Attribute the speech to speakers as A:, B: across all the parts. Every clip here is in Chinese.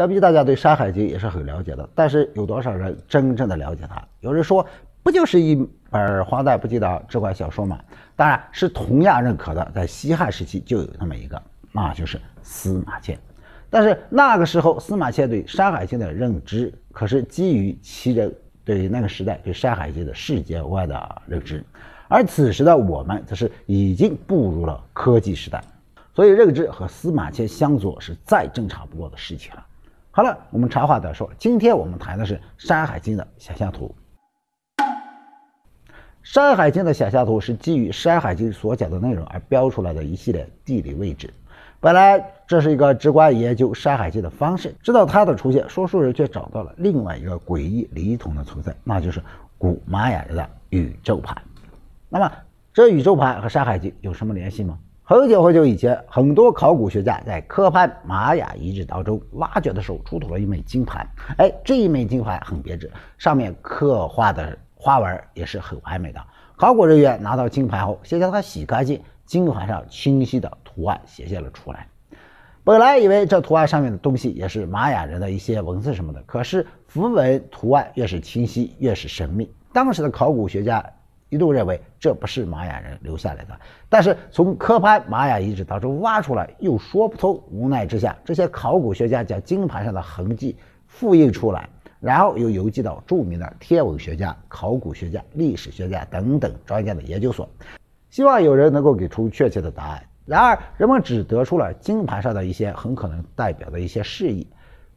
A: 想必大家对《山海经》也是很了解的，但是有多少人真正的了解它？有人说，不就是一本荒诞不羁的志怪小说吗？当然是同样认可的。在西汉时期就有那么一个，那就是司马迁。但是那个时候，司马迁对《山海经》的认知，可是基于其人对那个时代对《山海经》的世界外的认知。而此时的我们，则是已经步入了科技时代，所以认知和司马迁相左是再正常不过的事情了。好了，我们长话短说。今天我们谈的是《山海经》的想象图，《山海经》的想象图是基于《山海经》所讲的内容而标出来的一系列地理位置。本来这是一个直观研究《山海经》的方式，直到它的出现，说书人却找到了另外一个诡异离统的存在，那就是古玛雅人的宇宙盘。那么，这宇宙盘和《山海经》有什么联系吗？很久很久以前，很多考古学家在科潘玛雅遗址当中挖掘的时候，出土了一枚金盘。哎，这一枚金盘很别致，上面刻画的花纹也是很完美的。考古人员拿到金盘后，先将它洗干净，金盘上清晰的图案显现了出来。本来以为这图案上面的东西也是玛雅人的一些文字什么的，可是符文图案越是清晰，越是神秘。当时的考古学家。一度认为这不是玛雅人留下来的，但是从科潘玛雅遗址当中挖出来又说不通，无奈之下，这些考古学家将金盘上的痕迹复印出来，然后又邮寄到著名的天文学家、考古学家、历史学家等等专家的研究所，希望有人能够给出确切的答案。然而，人们只得出了金盘上的一些很可能代表的一些示意，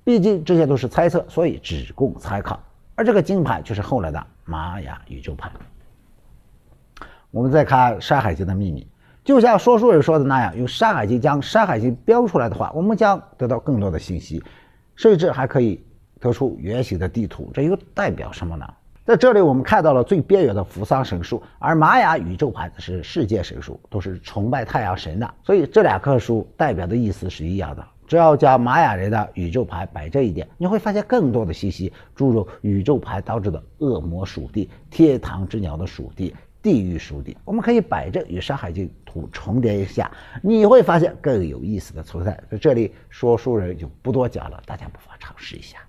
A: 毕竟这些都是猜测，所以只供参考。而这个金盘就是后来的玛雅宇宙盘。我们再看《山海经》的秘密，就像说书人说的那样，用《山海经》将《山海经》标出来的话，我们将得到更多的信息，甚至还可以得出圆形的地图。这又代表什么呢？在这里，我们看到了最边缘的扶桑神树，而玛雅宇宙牌子是世界神树，都是崇拜太阳神的，所以这两棵树代表的意思是一样的。只要将玛雅人的宇宙牌摆正一点，你会发现更多的信息，诸如宇宙牌导致的恶魔属地、天堂之鸟的属地。地狱书地，我们可以摆正与《山海经》图重叠一下，你会发现更有意思的存在。在这里，说书人就不多讲了，大家不妨尝试一下。